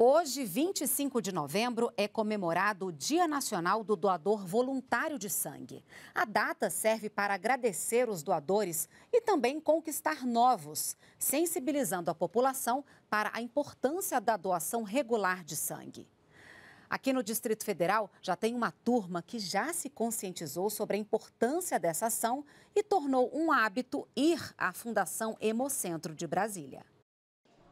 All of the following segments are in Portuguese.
Hoje, 25 de novembro, é comemorado o Dia Nacional do Doador Voluntário de Sangue. A data serve para agradecer os doadores e também conquistar novos, sensibilizando a população para a importância da doação regular de sangue. Aqui no Distrito Federal já tem uma turma que já se conscientizou sobre a importância dessa ação e tornou um hábito ir à Fundação Hemocentro de Brasília.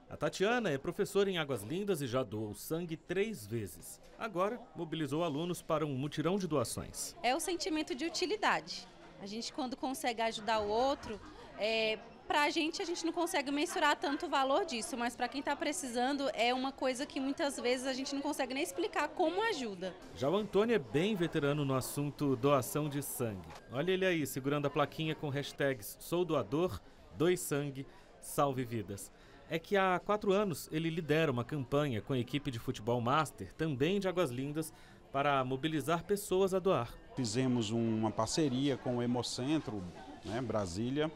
A Tatiana é professora em Águas Lindas e já doou sangue três vezes. Agora, mobilizou alunos para um mutirão de doações. É o sentimento de utilidade. A gente, quando consegue ajudar o outro, é, para a gente, a gente não consegue mensurar tanto o valor disso, mas para quem está precisando, é uma coisa que muitas vezes a gente não consegue nem explicar como ajuda. Já o Antônio é bem veterano no assunto doação de sangue. Olha ele aí, segurando a plaquinha com hashtags Sou Doador, Doe Sangue, Salve Vidas é que há quatro anos ele lidera uma campanha com a equipe de futebol master, também de Águas Lindas, para mobilizar pessoas a doar. Fizemos uma parceria com o Hemocentro né, Brasília,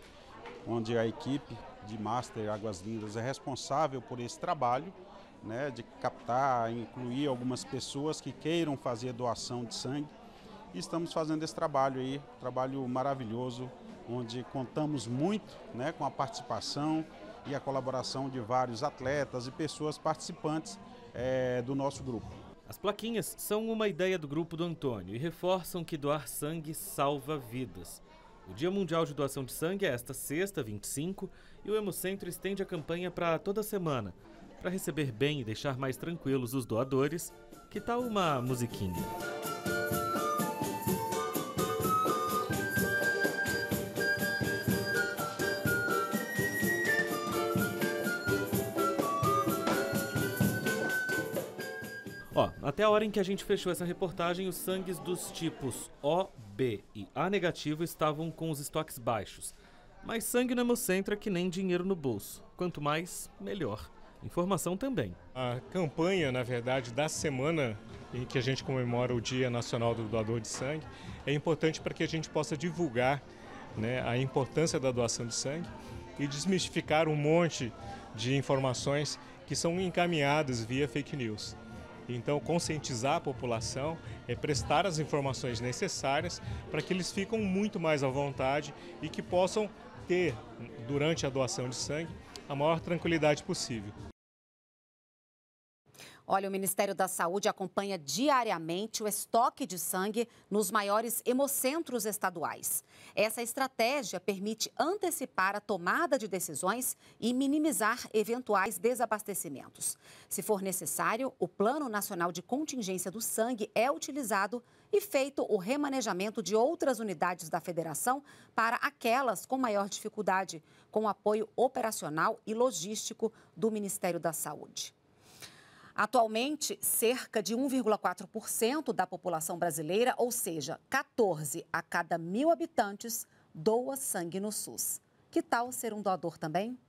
onde a equipe de Master Águas Lindas é responsável por esse trabalho, né, de captar, incluir algumas pessoas que queiram fazer doação de sangue. E estamos fazendo esse trabalho aí, trabalho maravilhoso, onde contamos muito né, com a participação e a colaboração de vários atletas e pessoas participantes é, do nosso grupo. As plaquinhas são uma ideia do grupo do Antônio e reforçam que doar sangue salva vidas. O Dia Mundial de Doação de Sangue é esta sexta, 25, e o Hemocentro estende a campanha para toda semana. Para receber bem e deixar mais tranquilos os doadores, que tal uma musiquinha? Ó, até a hora em que a gente fechou essa reportagem, os sangues dos tipos O, B e A negativo estavam com os estoques baixos. Mas sangue no hemocentro é que nem dinheiro no bolso. Quanto mais, melhor. Informação também. A campanha, na verdade, da semana em que a gente comemora o Dia Nacional do Doador de Sangue é importante para que a gente possa divulgar né, a importância da doação de sangue e desmistificar um monte de informações que são encaminhadas via fake news. Então, conscientizar a população, é prestar as informações necessárias para que eles ficam muito mais à vontade e que possam ter, durante a doação de sangue, a maior tranquilidade possível. Olha, o Ministério da Saúde acompanha diariamente o estoque de sangue nos maiores hemocentros estaduais. Essa estratégia permite antecipar a tomada de decisões e minimizar eventuais desabastecimentos. Se for necessário, o Plano Nacional de Contingência do Sangue é utilizado e feito o remanejamento de outras unidades da federação para aquelas com maior dificuldade, com apoio operacional e logístico do Ministério da Saúde. Atualmente, cerca de 1,4% da população brasileira, ou seja, 14 a cada mil habitantes, doa sangue no SUS. Que tal ser um doador também?